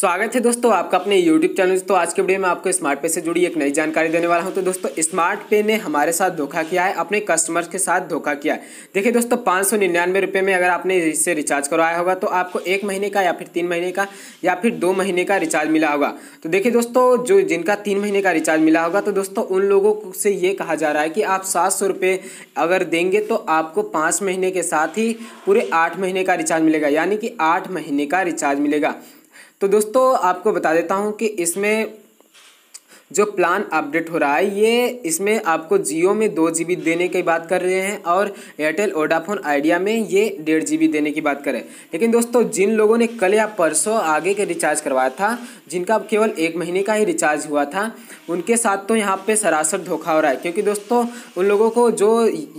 स्वागत है दोस्तों आपका अपने YouTube चैनल तो आज के वीडियो में आपको स्मार्ट पे से जुड़ी एक नई जानकारी देने वाला हूं तो दोस्तों स्मार्ट पे ने हमारे साथ धोखा किया है अपने कस्टमर्स के साथ धोखा किया है देखिए दोस्तों पाँच सौ निन्यानवे रुपये में अगर आपने इससे रिचार्ज करवाया होगा तो आपको एक महीने का या फिर तीन महीने का या फिर दो महीने का रिचार्ज मिला होगा तो देखिए दोस्तों जो जिनका तीन महीने का रिचार्ज मिला होगा तो दोस्तों उन लोगों से ये कहा जा रहा है कि आप सात सौ अगर देंगे तो आपको पाँच महीने के साथ ही पूरे आठ महीने का रिचार्ज मिलेगा यानी कि आठ महीने का रिचार्ज मिलेगा तो दोस्तों आपको बता देता हूँ कि इसमें जो प्लान अपडेट हो रहा है ये इसमें आपको जियो में दो जी देने की बात कर रहे हैं और एयरटेल ओडाफोन आइडिया में ये डेढ़ जी देने की बात करें लेकिन दोस्तों जिन लोगों ने कल या परसों आगे के रिचार्ज करवाया था जिनका केवल एक महीने का ही रिचार्ज हुआ था उनके साथ तो यहाँ पे सरासर धोखा हो रहा है क्योंकि दोस्तों उन लोगों को जो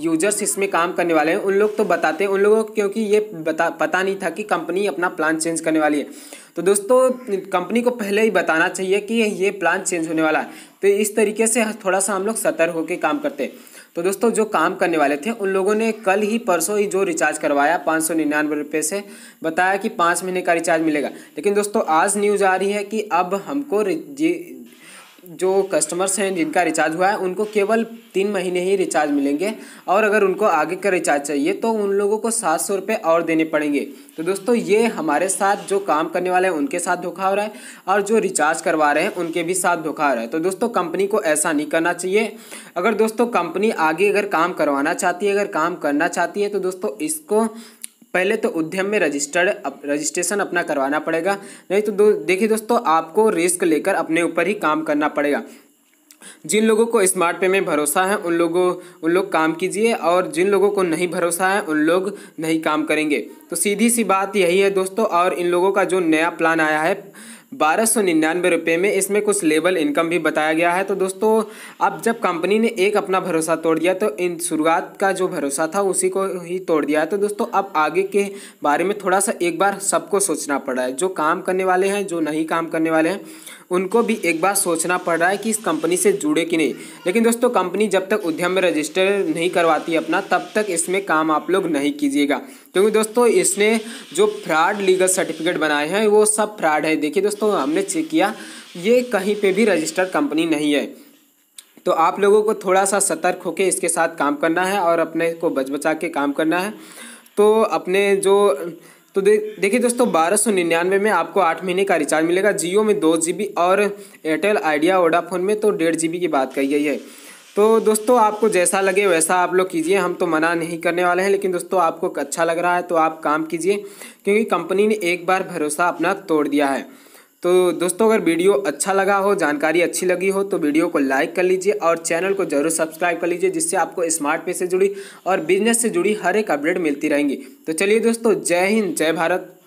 यूजर्स इसमें काम करने वाले हैं उन लोग तो बताते हैं उन लोगों को क्योंकि ये बता पता नहीं था कि कंपनी अपना प्लान चेंज करने वाली है तो दोस्तों कंपनी को पहले ही बताना चाहिए कि ये प्लान चेंज होने वाला है तो इस तरीके से थोड़ा सा हम लोग सतर्क होकर काम करते हैं तो दोस्तों जो काम करने वाले थे उन लोगों ने कल ही परसों ही जो रिचार्ज करवाया पाँच सौ निन्यानवे रुपये से बताया कि पाँच महीने का रिचार्ज मिलेगा लेकिन दोस्तों आज न्यूज़ आ रही है कि अब हमको जो कस्टमर्स हैं जिनका रिचार्ज हुआ है उनको केवल तीन महीने ही रिचार्ज मिलेंगे और अगर उनको आगे का रिचार्ज चाहिए तो उन लोगों को सात सौ रुपये और देने पड़ेंगे तो दोस्तों ये हमारे साथ जो काम करने वाले हैं उनके साथ धोखा हो रहा है और जो रिचार्ज करवा रहे हैं उनके भी साथ धोखा हो रहा है तो दोस्तों कंपनी को ऐसा नहीं करना चाहिए अगर दोस्तों कंपनी आगे अगर काम करवाना चाहती है अगर काम करना चाहती है तो दोस्तों इसको पहले तो उद्यम में रजिस्टर्ड अप, रजिस्ट्रेशन अपना करवाना पड़ेगा नहीं तो दो देखिए दोस्तों आपको रिस्क लेकर अपने ऊपर ही काम करना पड़ेगा जिन लोगों को स्मार्ट पे में भरोसा है उन लोगों उन लोग काम कीजिए और जिन लोगों को नहीं भरोसा है उन लोग नहीं काम करेंगे तो सीधी सी बात यही है दोस्तों और इन लोगों का जो नया प्लान आया है बारह सौ निन्यानवे रुपये में इसमें कुछ लेबल इनकम भी बताया गया है तो दोस्तों अब जब कंपनी ने एक अपना भरोसा तोड़ दिया तो इन शुरुआत का जो भरोसा था उसी को ही तोड़ दिया है तो दोस्तों अब आगे के बारे में थोड़ा सा एक बार सबको सोचना पड़ा है जो काम करने वाले हैं जो नहीं काम करने वाले हैं उनको भी एक बार सोचना पड़ रहा है कि इस कंपनी से जुड़े कि नहीं लेकिन दोस्तों कंपनी जब तक उद्यम में रजिस्टर नहीं करवाती अपना तब तक इसमें काम आप लोग नहीं कीजिएगा क्योंकि दोस्तों इसने जो फ्रॉड लीगल सर्टिफिकेट बनाए हैं वो सब फ्रॉड है देखिए दोस्तों हमने चेक किया ये कहीं पर भी रजिस्टर्ड कंपनी नहीं है तो आप लोगों को थोड़ा सा सतर्क होकर इसके साथ काम करना है और अपने को बच बचा के काम करना है तो अपने जो तो दे देखिए दोस्तों बारह सौ निन्यानवे में आपको आठ महीने का रिचार्ज मिलेगा जियो में दो जी बी और एयरटेल आइडिया वोडाफोन में तो डेढ़ जी बी की बात कही गई है तो दोस्तों आपको जैसा लगे वैसा आप लोग कीजिए हम तो मना नहीं करने वाले हैं लेकिन दोस्तों आपको अच्छा लग रहा है तो आप काम कीजिए क्योंकि कंपनी ने एक बार भरोसा अपना तोड़ दिया है तो दोस्तों अगर वीडियो अच्छा लगा हो जानकारी अच्छी लगी हो तो वीडियो को लाइक कर लीजिए और चैनल को जरूर सब्सक्राइब कर लीजिए जिससे आपको स्मार्ट पे से जुड़ी और बिजनेस से जुड़ी हर एक अपडेट मिलती रहेंगी तो चलिए दोस्तों जय हिंद जय भारत